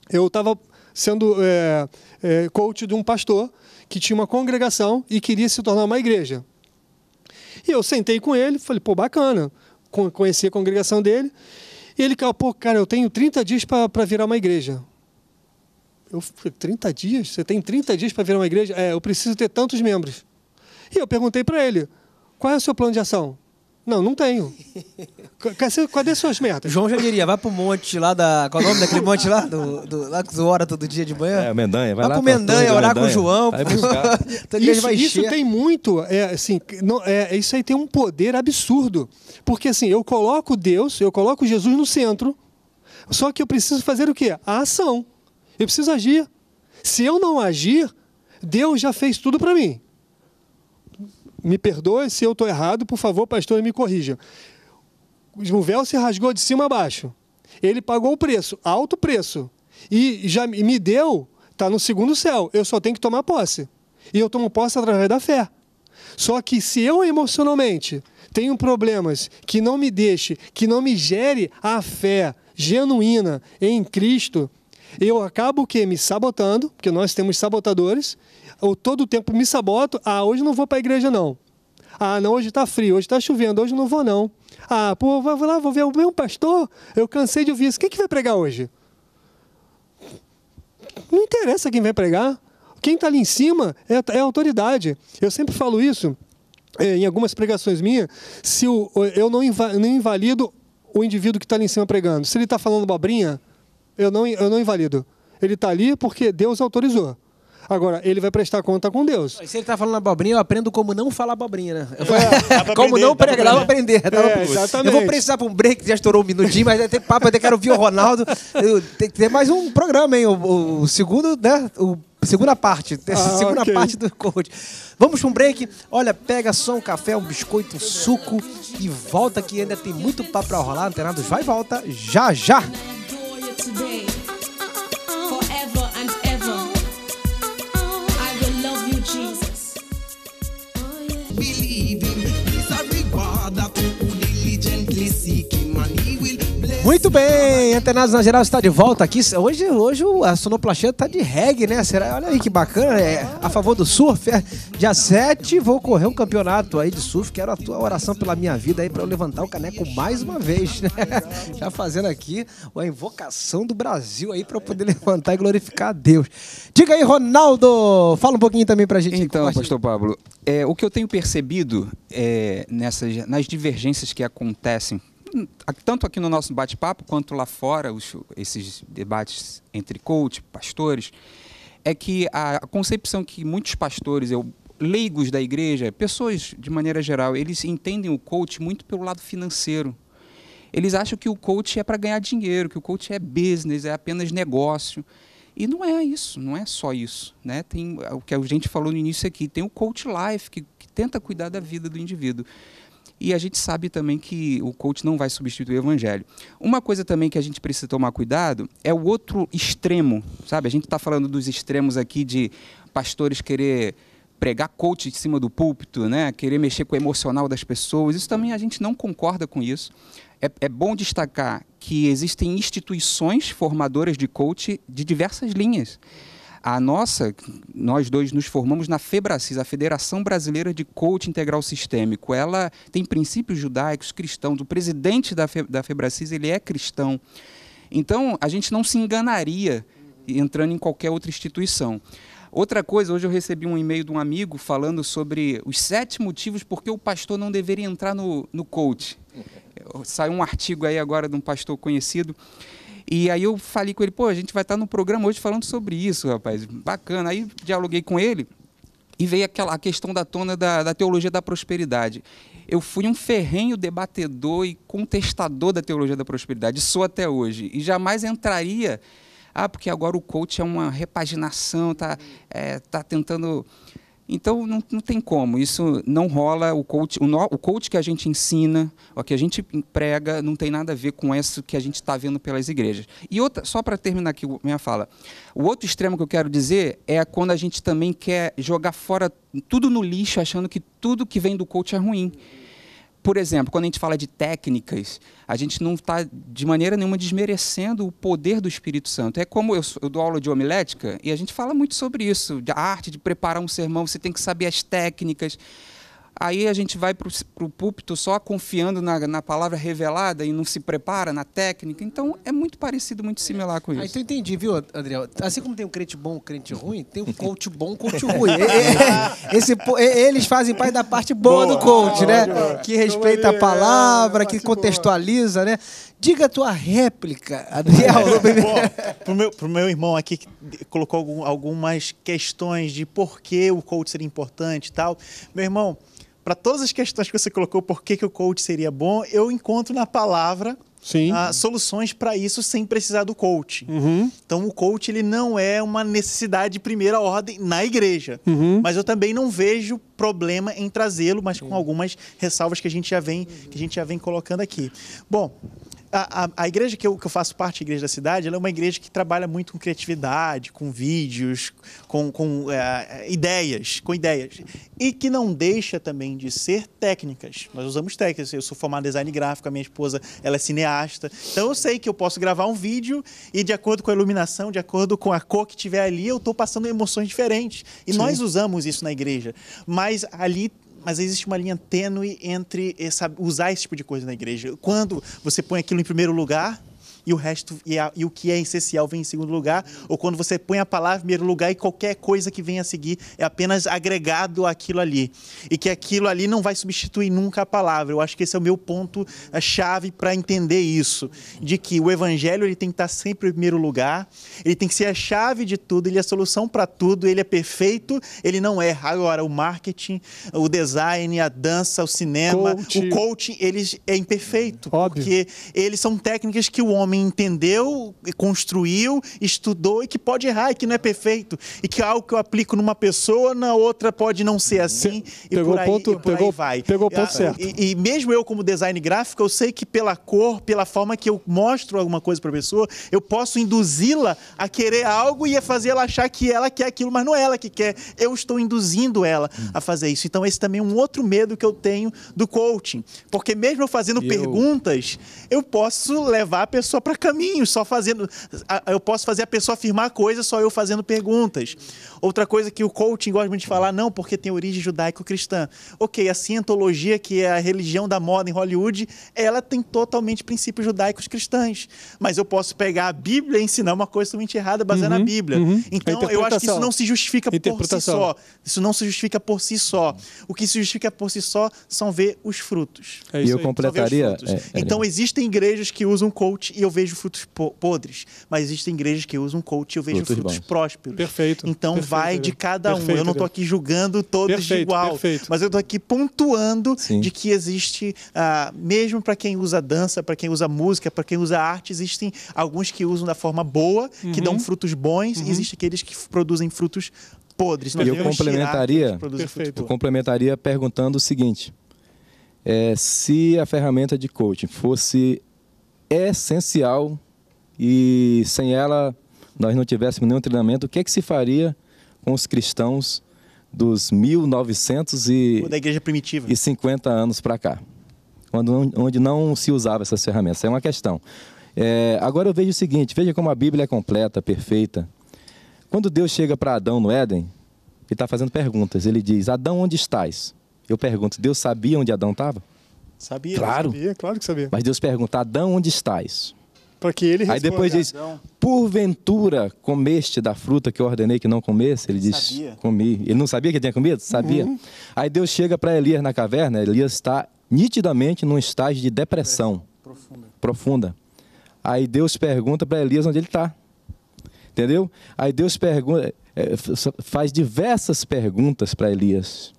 Eu estava sendo é, é, coach de um pastor que tinha uma congregação e queria se tornar uma igreja. E eu sentei com ele, falei, pô, bacana, conheci a congregação dele. E ele falou, pô, cara, eu tenho 30 dias para virar uma igreja. Eu falei, 30 dias? Você tem 30 dias para virar uma igreja? É, eu preciso ter tantos membros. E eu perguntei para ele: qual é o seu plano de ação? Não, não tenho. (laughs) Cadê suas metas? João já diria, vai pro monte lá da. Qual é o nome daquele monte lá? Do, do, lá que ora todo dia de manhã? É, Mendanha, vai, vai lá. Vai pro Mendanha, orar com o João. Vai (laughs) isso, vai isso tem muito. É, assim, não, é, isso aí tem um poder absurdo. Porque assim, eu coloco Deus, eu coloco Jesus no centro, só que eu preciso fazer o quê? A ação. Eu preciso agir. Se eu não agir, Deus já fez tudo para mim. Me perdoe se eu estou errado, por favor, pastor, me corrija. O véu se rasgou de cima a baixo. Ele pagou o preço, alto preço. E já me deu, está no segundo céu. Eu só tenho que tomar posse. E eu tomo posse através da fé. Só que se eu emocionalmente tenho problemas que não me deixe, que não me gere a fé genuína em Cristo, eu acabo que me sabotando, porque nós temos sabotadores, eu todo o tempo me saboto. Ah, hoje não vou para a igreja, não. Ah, não, hoje está frio, hoje está chovendo, hoje não vou, não. Ah, pô, vou lá, vou ver o meu pastor. Eu cansei de ouvir isso. Quem que vai pregar hoje? Não interessa quem vai pregar. Quem está ali em cima é, é autoridade. Eu sempre falo isso é, em algumas pregações minhas. Se o, eu não, inva, não invalido o indivíduo que está ali em cima pregando, se ele está falando bobrinha, eu não, eu não invalido. Ele está ali porque Deus autorizou. Agora, ele vai prestar conta com Deus. Se ele está falando abobrinha, eu aprendo como não falar abobrinha, né? É, como aprender, não pregar, dá pra aprender. Dá pra aprender. É, eu vou é, (laughs) é, precisar para um break, já estourou um minutinho, mas tem papo, eu quero ouvir o Ronaldo. Tem que ter mais um programa, hein? O, o segundo, né? O segunda parte, ah, segunda okay. parte do coach. Vamos para um break. Olha, pega só um café, um biscoito, um suco e volta que ainda tem muito papo para rolar. Antenados, vai e volta já já. Muito bem, Antenados na Geral está de volta aqui. Hoje, hoje a sonoplastia está de reggae, né? Será? Olha aí que bacana, é a favor do surf. É dia 7 vou correr um campeonato aí de surf. Quero a tua oração pela minha vida aí para eu levantar o caneco mais uma vez, né? (laughs) Já fazendo aqui a invocação do Brasil aí para eu poder levantar e glorificar a Deus. Diga aí, Ronaldo, fala um pouquinho também para a gente. Então, pastor Pablo, é, o que eu tenho percebido é, nessas, nas divergências que acontecem tanto aqui no nosso bate-papo quanto lá fora, os, esses debates entre coach, pastores, é que a concepção que muitos pastores, eu, leigos da igreja, pessoas de maneira geral, eles entendem o coach muito pelo lado financeiro. Eles acham que o coach é para ganhar dinheiro, que o coach é business, é apenas negócio. E não é isso, não é só isso. Né? Tem o que a gente falou no início aqui, tem o coach life, que, que tenta cuidar da vida do indivíduo. E a gente sabe também que o coach não vai substituir o evangelho. Uma coisa também que a gente precisa tomar cuidado é o outro extremo, sabe? A gente está falando dos extremos aqui de pastores querer pregar coach em cima do púlpito, né? querer mexer com o emocional das pessoas. Isso também a gente não concorda com isso. É, é, bom destacar que existem instituições formadoras de coach de diversas linhas. A nossa, nós dois nos formamos na FEBRACIS, a Federação Brasileira de Coach Integral Sistêmico. Ela tem princípios judaicos, cristãos. O presidente da, Fe, da FEBRACIS, ele é cristão. Então, a gente não se enganaria entrando em qualquer outra instituição. Outra coisa, hoje eu recebi um e-mail de um amigo falando sobre os sete motivos por que o pastor não deveria entrar no, no coach. Saiu um artigo aí agora de um pastor conhecido. E aí eu falei com ele, pô, a gente vai estar no programa hoje falando sobre isso, rapaz. Bacana. Aí dialoguei com ele e veio aquela a questão da tona da, da teologia da prosperidade. Eu fui um ferrenho debatedor e contestador da teologia da prosperidade, sou até hoje. E jamais entraria ah, porque agora o coach é uma repaginação, tá, é, tá tentando então não, não tem como, isso não rola. O coach, o, no, o coach que a gente ensina, o que a gente prega, não tem nada a ver com isso que a gente está vendo pelas igrejas. E outra, só para terminar aqui minha fala, o outro extremo que eu quero dizer é quando a gente também quer jogar fora tudo no lixo, achando que tudo que vem do coach é ruim por exemplo, quando a gente fala de técnicas, a gente não está de maneira nenhuma desmerecendo o poder do Espírito Santo. É como eu, eu, dou aula de homilética e a gente fala muito sobre isso, da arte de preparar um sermão, você tem que saber as técnicas. Aí a gente vai para o púlpito só confiando na, na palavra revelada e não se prepara na técnica. Então é muito parecido, muito similar com isso. Ah, então entendi, viu, Adriel? Assim como tem o um crente bom, o um crente ruim, tem o um coach bom, o coach (laughs) é. ruim. Esse, eles fazem parte da parte boa, boa. do coach, né? Boa. Que respeita a então, é palavra, é, que contextualiza, boa. né? Diga a tua réplica, Adriel. (laughs) pro, meu, meu irmão aqui que colocou algumas questões de por que o coach seria importante e tal. Meu irmão, para todas as questões que você colocou, por que, que o coach seria bom, eu encontro na palavra ah, soluções para isso sem precisar do coach. Uhum. Então, o coach ele não é uma necessidade de primeira ordem na igreja. Uhum. Mas eu também não vejo problema em trazê-lo, mas com algumas ressalvas que a gente já vem, que a gente já vem colocando aqui. Bom, a, a, a, igreja que eu, que eu faço parte, a igreja da cidade, ela é uma igreja que trabalha muito com criatividade, com vídeos, com, com é, ideias, com ideias. E que não deixa também de ser técnicas. Nós usamos técnicas. Eu sou formado em design gráfico, a minha esposa ela é cineasta. Então eu sei que eu posso gravar um vídeo e, de acordo com a iluminação, de acordo com a cor que tiver ali, eu estou passando emoções diferentes. E Sim. nós usamos isso na igreja. Mas ali mas existe uma linha tênue entre essa, eh, usar esse tipo de coisa na igreja. Quando você põe aquilo em primeiro lugar, e o resto e, a, e, o que é essencial vem em segundo lugar, ou quando você põe a palavra em primeiro lugar e qualquer coisa que venha a seguir é apenas agregado àquilo ali. E que aquilo ali não vai substituir nunca a palavra. Eu acho que esse é o meu ponto a chave para entender isso, de que o evangelho ele tem que estar tá sempre em primeiro lugar, ele tem que ser a chave de tudo, ele é a solução para tudo, ele é perfeito, ele não erra. Agora o marketing, o design, a dança, o cinema, o coaching, eles é imperfeito, Óbvio. porque eles são técnicas que o homem homem entendeu, construiu, estudou e que pode errar e que não é perfeito. E que algo que eu aplico numa pessoa, na outra pode não ser assim Pe e pegou por aí, ponto, e por pegou, aí vai. Pegou o ponto ah, e, certo. E, e, mesmo eu, como design gráfico, eu sei que pela cor, pela forma que eu mostro alguma coisa para a pessoa, eu posso induzi-la a querer algo e a fazer ela achar que ela quer aquilo, mas não é ela que quer. Eu estou induzindo ela hum. a fazer isso. Então, esse também é um outro medo que eu tenho do coaching. Porque mesmo eu fazendo perguntas, eu posso levar a pessoa para caminhos, só fazendo. Eu posso fazer a pessoa afirmar coisas só eu fazendo perguntas. Outra coisa que o coaching gosta muito de falar, não, porque tem origem judaico-cristã. Ok, a cientologia, que é a religião da moda em Hollywood, ela tem totalmente princípios judaicos cristãos. Mas eu posso pegar a Bíblia e ensinar uma coisa totalmente errada baseada uhum, na Bíblia. Uhum. Então, eu acho que isso não se justifica por si só. Isso não se justifica por si só. O que se justifica por si só são ver os frutos. É e eu completaria. É, é, então, existem igrejas que usam coach e eu eu vejo frutos podres, mas existem igrejas que usam coach e eu vejo frutos, frutos prósperos. Perfeito. Então perfeito, vai de cada perfeito, um. Eu não estou aqui julgando todos perfeito, igual, mas eu estou aqui pontuando Sim. de que existe, ah, mesmo para quem usa dança, para quem usa música, para quem usa arte, existem alguns que usam da forma boa, uhum. que dão uhum. frutos bons, uhum. e existem aqueles que produzem frutos podres. e eu complementaria, eu complementaria perguntando o seguinte. É, se a ferramenta de coaching fosse essencial e sem ela nós não tivéssemos nenhum treinamento, o que é que se faria com os cristãos dos 1950 anos para cá, quando não, onde não se usava essas ferramentas. é uma questão. É, agora eu vejo o seguinte, veja como a Bíblia é completa, perfeita. Quando Deus chega para Adão no Éden, ele está fazendo perguntas. Ele diz, Adão, onde estás? Eu pergunto, Deus sabia onde Adão estava? Sabia? Claro. Sabia, claro que sabia. Mas Deus pergunta: Adão, onde estás? Para que ele responda. Aí depois diz: Porventura comeste da fruta que eu ordenei que não comesse? Ele diz: sabia. Comi. Ele não sabia que tinha comido? Sabia. Uhum. Aí Deus chega para Elias na caverna. Elias está nitidamente num estágio de depressão, depressão profunda. profunda. Aí Deus pergunta para Elias onde ele está. Entendeu? Aí Deus pergunta, eh, faz diversas perguntas para Elias.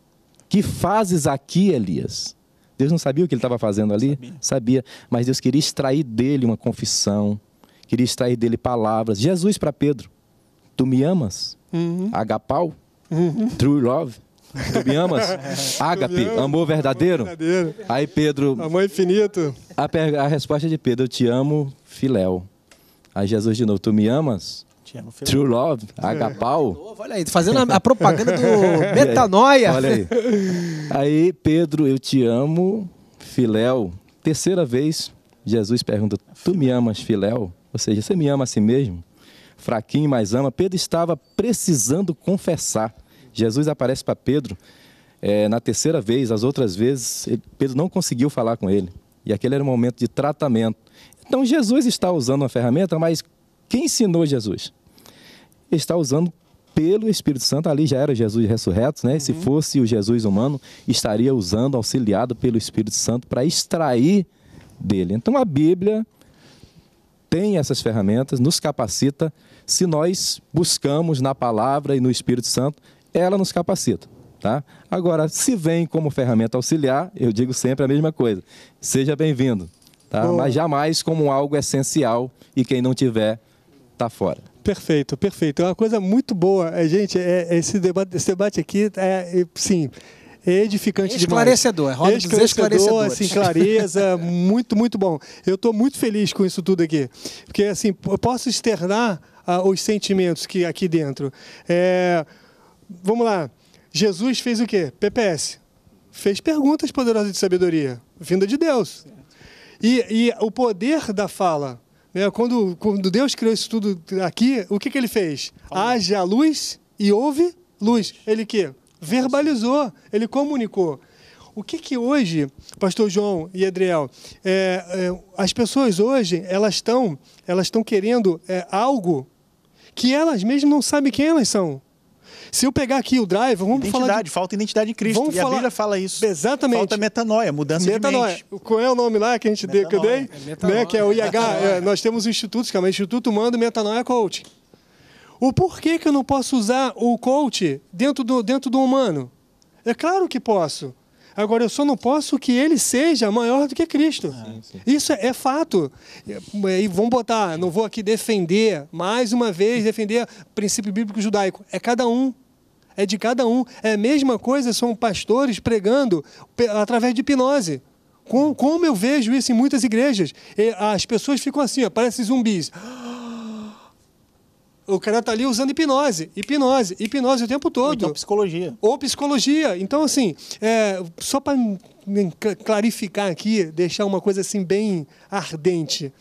Que fazes aqui, Elias? Deus não sabia o que ele estava fazendo ali? Sabia. sabia. Mas Deus queria extrair dele uma confissão, queria extrair dele palavras. Jesus para Pedro: Tu me amas? Uhum. Agapau? Uhum. True love? Tu me amas? (laughs) Ágape, amor verdadeiro? verdadeiro? Aí Pedro. Amor infinito. A, a resposta de Pedro: Eu te amo, filéu. Aí Jesus de novo: Tu me amas? True Love, Agapau. É. Olha aí, fazendo a, a propaganda do (laughs) Metanoia. Olha aí. Aí, Pedro, eu te amo. Filéu, terceira vez, Jesus pergunta: Tu me amas, Filéu? Ou seja, você me ama a si mesmo? Fraquinho, mas ama. Pedro estava precisando confessar. Jesus aparece para Pedro é, na terceira vez, as outras vezes, ele, Pedro não conseguiu falar com ele. E aquele era um momento de tratamento. Então, Jesus está usando uma ferramenta, mas quem ensinou Jesus? está usando pelo Espírito Santo, ali já era Jesus ressurreto, né? Uhum. Se fosse o Jesus humano, estaria usando, auxiliado pelo Espírito Santo para extrair dele. Então a Bíblia tem essas ferramentas, nos capacita. Se nós buscamos na palavra e no Espírito Santo, ela nos capacita. Tá? Agora, se vem como ferramenta auxiliar, eu digo sempre a mesma coisa: seja bem-vindo, tá? mas jamais como algo essencial e quem não tiver, está fora. Perfeito, perfeito. É uma coisa muito boa. É, gente, é, esse, debate, esse debate aqui é, é sim, é edificante esclarecedor, demais. Esclarecedor, esclarecedor, assim, clareza, (laughs) muito, muito bom. Eu estou muito feliz com isso tudo aqui, porque assim, eu posso externar ah, os sentimentos que aqui dentro. É, vamos lá, Jesus fez o quê? PPS. Fez perguntas poderosas de sabedoria, vinda de Deus. E, e o poder da fala é, quando, quando Deus criou isso tudo aqui, o que, que ele fez? Falou. Haja luz e houve luz. Ele que? Verbalizou, ele comunicou. O que, que hoje, pastor João e Adriel, é, é, as pessoas hoje, elas estão elas estão querendo é, algo que elas mesmas não sabem quem elas são. Se eu pegar aqui o drive, vamos identidade, falar. identidade falta identidade em Cristo. Vamos e falar... a Bíblia fala isso. Exatamente. Falta metanoia, mudança metanoia. de mente. Qual é o nome lá que a gente deu, que eu dei? É metanoia. né? Que é o IH. É, nós temos institutos, que é o Instituto Humano Metanoia Coach. O porquê que eu não posso usar o coach dentro do, dentro do humano? É claro que posso. Agora, eu só não posso que ele seja maior do que Cristo. Ah, Isso é, é, fato. É, e vamos botar, não vou aqui defender, mais uma vez, defender princípio bíblico judaico. É cada um é de cada um. É a mesma coisa, são pastores pregando através de hipnose. Como, como eu vejo isso em muitas igrejas? as pessoas ficam assim, ó, parecem zumbis. (gasps) O cara está ali usando hipnose, hipnose, hipnose o tempo todo. Ou então psicologia. Ou psicologia. Então, assim, é, só para clarificar aqui, deixar uma coisa assim bem ardente.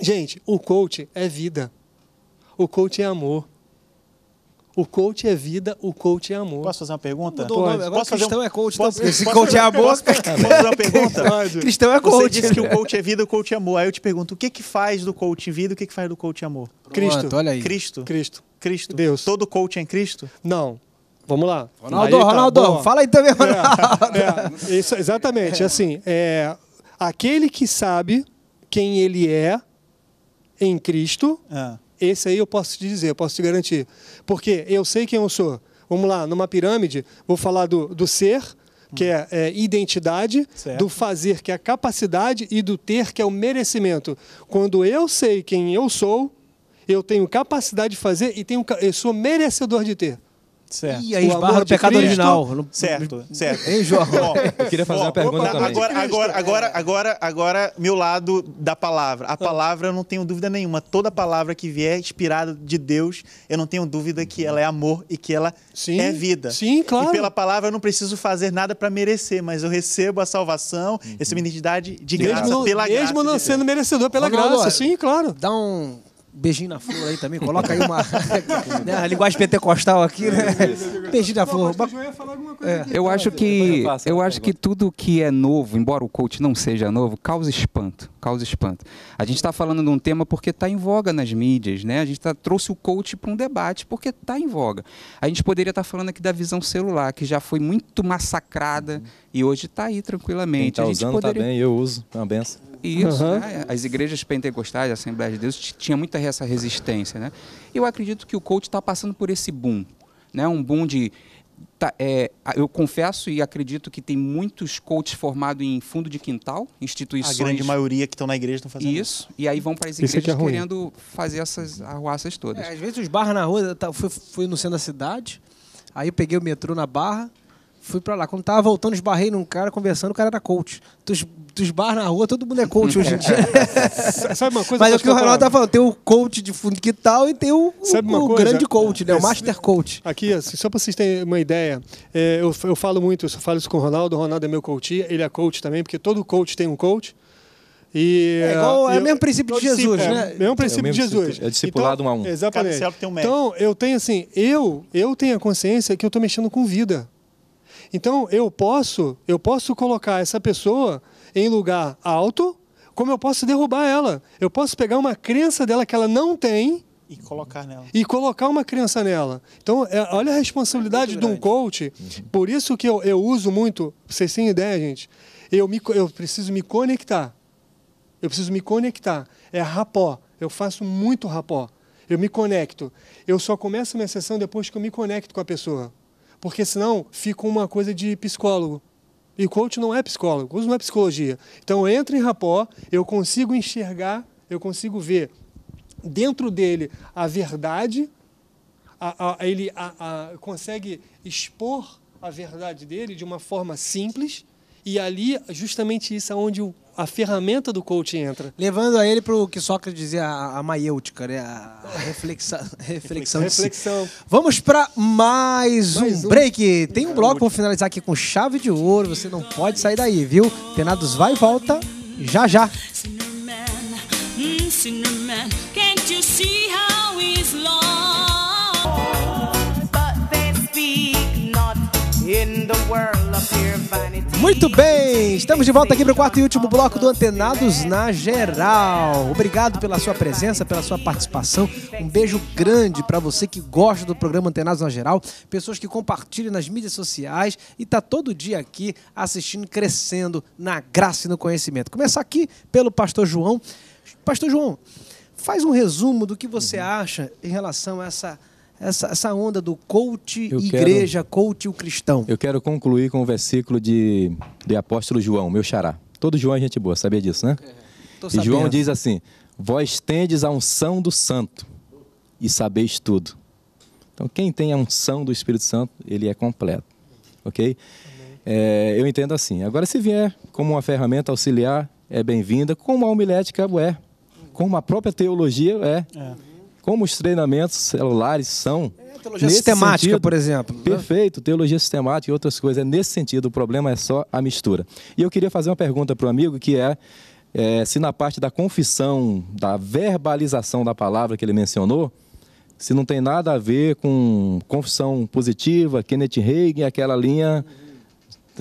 Gente, o coach é vida. O coach é amor. O coach é vida, o coach é amor. Posso fazer uma pergunta? Mudou Pode. Agora posso cristão fazer um... é coach. Posso, então, se posso, coach é amor... Tá posso, posso fazer uma pergunta? (laughs) cristão é coach. Você disse que o coach é vida, o coach é amor. Aí eu te pergunto, o que que faz do coach vida, o que que faz do coach amor? Pronto, Cristo. olha aí. Cristo. Cristo. Cristo. Deus. Todo coach é em Cristo? Não. Vamos lá. Ronaldo, aí, tá, Ronaldo, tá fala aí também, Ronaldo. É, é, isso, exatamente. É. Assim, é, aquele que sabe quem ele é em Cristo... É esse aí eu posso te dizer, eu posso te garantir. Porque eu sei quem eu sou. Vamos lá, numa pirâmide, vou falar do, do ser, que é, é identidade, certo. do fazer, que é a capacidade, e do ter, que é o merecimento. Quando eu sei quem eu sou, eu tenho capacidade de fazer e tenho, eu sou merecedor de ter. Certo. E aí esbarra no pecado Cristo. original. No... Certo, certo. Hein, João? Bom, eu queria fazer bom, uma pergunta opa, também. Agora, agora, agora, é. agora, agora, meu lado da palavra. A palavra, eu não tenho dúvida nenhuma. Toda palavra que vier inspirada de Deus, eu não tenho dúvida que ela é amor e que ela sim, é vida. Sim, claro. E pela palavra eu não preciso fazer nada para merecer, mas eu recebo a salvação, uhum. recebo a identidade de graça, não, pela mesmo graça. Mesmo não sendo merecedor pela Ronaldo, graça, sim, claro. Dá um, beijinho na flor aí também, coloca aí uma (laughs) né, a linguagem pentecostal aqui, né? Beijinho na flor. É. Eu acho que eu acho que tudo que é novo, embora o coach não seja novo, causa espanto, causa espanto. A gente está falando de um tema porque está em voga nas mídias, né? A gente tá, trouxe o coach para um debate porque está em voga. A gente poderia estar tá falando aqui da visão celular que já foi muito massacrada uhum. e hoje está aí tranquilamente. Quem tá a gente usando tá poderia... tá bem, eu uso, é uma benção. Isso, uhum. né? As igrejas pentecostais, a Assembleia de Deus, tinha muita essa resistência, né? Eu acredito que o coach está passando por esse boom, né? Um boom de... Tá, é, eu confesso e acredito que tem muitos coaches formados em fundo de quintal, instituições... A grande maioria que estão na igreja estão fazendo isso. isso. E aí vão para as é igrejas é querendo fazer essas arruaças todas. É, às vezes os barras na rua, tá, fui, fui no centro da cidade, aí peguei o metrô na barra, Fui pra lá. Quando tava voltando, esbarrei num cara conversando, o cara era coach. Tu, dos esbarra na rua, todo mundo é coach hoje em dia. (laughs) Sabe uma coisa? Mas é o que o Ronaldo tá falando, tem o coach de fundo que tal e tem o, Sabe o, o grande coach, né? O master coach. Aqui, assim, só pra vocês terem uma ideia, é, eu, eu falo muito, eu falo isso com o Ronaldo, o Ronaldo é meu coach, ele é coach também, porque todo coach tem um coach. E, é, é igual, é, né? é o mesmo princípio de Jesus, né? É, mesmo princípio é mesmo de Jesus. É discipulado então, um a um. Exatamente. Então, eu tenho assim, eu, eu tenho a consciência que eu tô mexendo com vida. Então eu posso, eu posso colocar essa pessoa em lugar alto, como eu posso derrubar ela. Eu posso pegar uma crença dela que ela não tem e colocar nela. E colocar uma crença nela. Então, é, olha a responsabilidade é de um coach. Uhum. Por isso que eu, eu uso muito, vocês têm ideia, gente, eu, me, eu preciso me conectar. Eu preciso me conectar. É rapó. Eu faço muito rapó. Eu me conecto. Eu só começo minha sessão depois que eu me conecto com a pessoa porque senão fica uma coisa de psicólogo. E o coach não é psicólogo, coach não é psicologia. Então eu entro em rapó, eu consigo enxergar, eu consigo ver dentro dele a verdade, a, a, ele a, consegue expor a verdade dele de uma forma simples, e ali justamente isso é onde o a ferramenta do coaching entra. Levando a ele para o que Sócrates dizia, a, a maiêutica, né? a reflexa, (laughs) reflexão. reflexão. Si. Vamos para mais, mais, um, um. break. Tem um bloco, para finalizar aqui com chave de ouro. Você não pode sair daí, viu? Penados vai e volta já já. can't you see how But they speak not in the world. Muito bem, estamos de volta aqui para o quarto e último bloco do Antenados na Geral. Obrigado pela sua presença, pela sua participação. Um beijo grande para você que gosta do programa Antenados na Geral, pessoas que compartilham nas mídias sociais e tá todo dia aqui assistindo, crescendo na graça e no conhecimento. Começar aqui pelo pastor João. Pastor João, faz um resumo do que você acha em relação a essa essa, essa onda do coach eu igreja, quero, coach o cristão. Eu quero concluir com o um versículo de, de apóstolo João, meu xará. Todo João é gente boa, sabia disso, né? e João diz assim: Vós tendes a unção do santo e sabeis tudo. Então, quem tem a unção do Espírito Santo, ele é completo. Ok? É, eu entendo assim. Agora, se vier como uma ferramenta auxiliar, é bem-vinda, como a homilética é, como a própria teologia é. é como os treinamentos celulares são. É, teologia sistemática, sentido, por exemplo. Né? Perfeito, teologia sistemática e outras coisas. É nesse sentido, o problema é só a mistura. E eu queria fazer uma pergunta para o amigo, que é, é se na parte da confissão, da verbalização da palavra que ele mencionou, se não tem nada a ver com confissão positiva, Kenneth Reagan, aquela linha... Uhum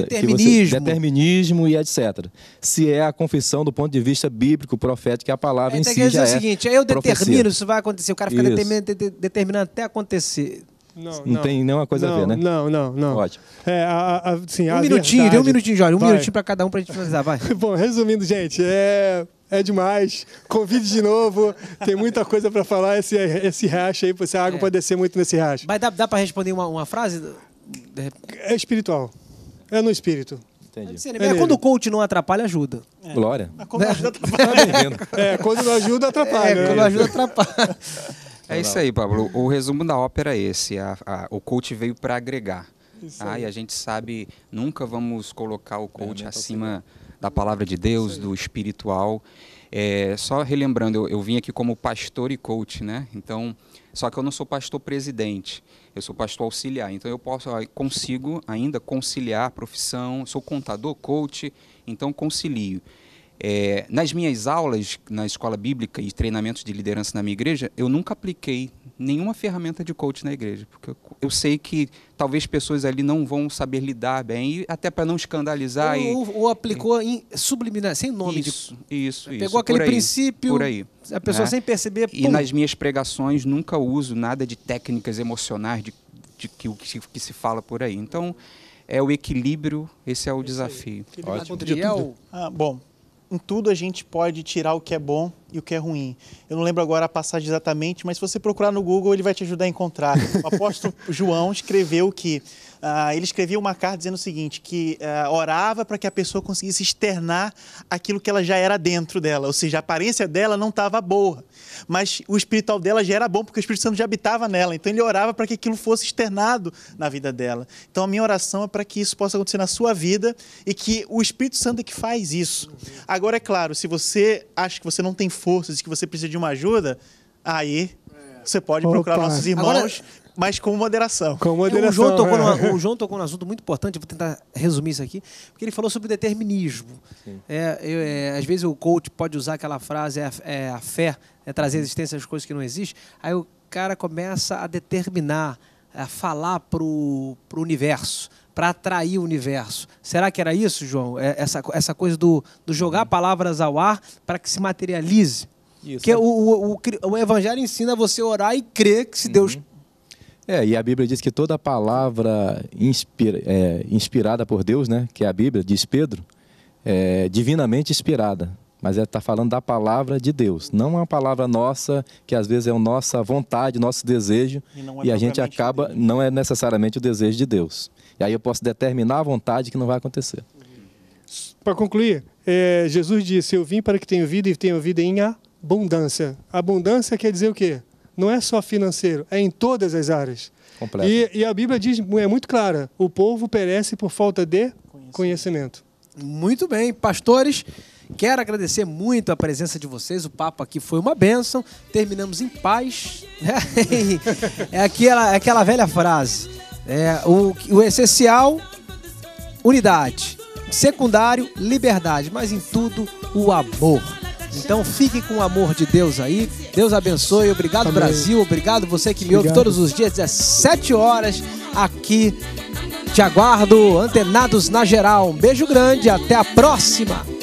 determinismo. Você, determinismo e etc. Se é a confissão do ponto de vista bíblico, profético, que a palavra é, em si já é o seguinte, eu determino profecia. isso vai acontecer, o cara fica determinando, de, determinando até acontecer. Não, não, não, tem nenhuma coisa não, a ver, né? Não, não, não. Ótimo. É, a, a, sim, um minutinho, verdade... um minutinho, Jorge. Um vai. minutinho para cada um para a gente finalizar, vai. (laughs) Bom, resumindo, gente, é, é demais. Convide de novo. Tem muita coisa para falar. Esse, esse racha aí, a água é. pode descer muito nesse racha. Mas dá, dá para responder uma, uma frase? É espiritual. É no espírito. Entendi. Né? É, é quando o coach não atrapalha, ajuda. É. Glória. É, quando não né? ajuda, (laughs) atrapalha. Tá é, quando não ajuda, atrapalha. É, né? quando ajuda, atrapalha. É isso aí, Pablo. O resumo da ópera é esse. A, a, o coach veio para agregar. Ah, e a gente sabe, nunca vamos colocar o é, coach tá acima. Assim da palavra de Deus, do espiritual. É, só relembrando, eu, eu, vim aqui como pastor e coach, né? Então, só que eu não sou pastor presidente, eu sou pastor auxiliar. Então, eu posso, eu ah, consigo ainda conciliar a profissão. Sou contador, coach, então concilio. É, nas minhas aulas na escola bíblica e treinamentos de liderança na minha igreja, eu nunca apliquei nenhuma ferramenta de coach na igreja, porque eu, eu sei que talvez pessoas ali não vão saber lidar bem, e até para não escandalizar. Ou, e, ou aplicou em subliminar, sem nome. Isso, de, isso. Pegou isso, aquele por aí, princípio, por aí, a pessoa né? sem perceber. E nas minhas pregações nunca uso nada de técnicas emocionais, de, de, que, que, que se fala por aí. Então é o equilíbrio, esse é o esse desafio. Ótimo. Ah, bom, em tudo a gente pode tirar o que é bom e o que é ruim. Eu não lembro agora a passagem exatamente, mas se você procurar no Google, ele vai te ajudar a encontrar. O apóstolo (laughs) João escreveu que uh, ele escrevia uma carta dizendo o seguinte: que uh, orava para que a pessoa conseguisse externar aquilo que ela já era dentro dela. Ou seja, a aparência dela não estava boa, mas o espiritual dela já era bom, porque o Espírito Santo já habitava nela. Então ele orava para que aquilo fosse externado na vida dela. Então a minha oração é para que isso possa acontecer na sua vida e que o Espírito Santo é que faz isso. Agora, é claro, se você acha que você não tem forças e que você precisa de uma ajuda, aí é. você pode Opa. procurar nossos irmãos, Agora, mas com moderação. Com moderação. É, o, João tocou é. numa, o João tocou num assunto muito importante, vou tentar resumir isso aqui, porque ele falou sobre determinismo. É, eu, é, às vezes o coach pode usar aquela frase, é, a fé, é trazer à existência as coisas que não existem, aí o cara começa a determinar, a falar para o universo para atrair o universo. Será que era isso, João? É, essa, essa coisa do, do jogar palavras ao ar para que se materialize? Isso. Porque o, o, o, o, Evangelho ensina você orar e crer que se Deus. Uhum. É, e a Bíblia diz que toda palavra inspira, é, inspirada por Deus, né, que é a Bíblia, diz Pedro, é divinamente inspirada mas está falando da palavra de Deus, não é uma palavra nossa, que às vezes é a nossa vontade, nosso desejo, e, é e a gente acaba, não é necessariamente o desejo de Deus. E aí eu posso determinar a vontade que não vai acontecer. Para concluir, é, Jesus disse: Eu vim para que tenha vida e tenha vida em abundância. Abundância quer dizer o quê? Não é só financeiro, é em todas as áreas. E, e a Bíblia diz, é muito clara: o povo perece por falta de conhecimento. conhecimento. Muito bem, pastores. Quero agradecer muito a presença de vocês. O papo aqui foi uma benção. Terminamos em paz. Né? (laughs) é aquela, é aquela velha frase. É, o, o essencial, unidade. Secundário, liberdade. Mas em tudo, o amor. Então fique com o amor de Deus aí. Deus abençoe. Obrigado, Amém. Brasil. Obrigado você que me Obrigado. ouve todos os dias, 17 horas, aqui. Te aguardo, antenados na geral. Um beijo grande, até a próxima!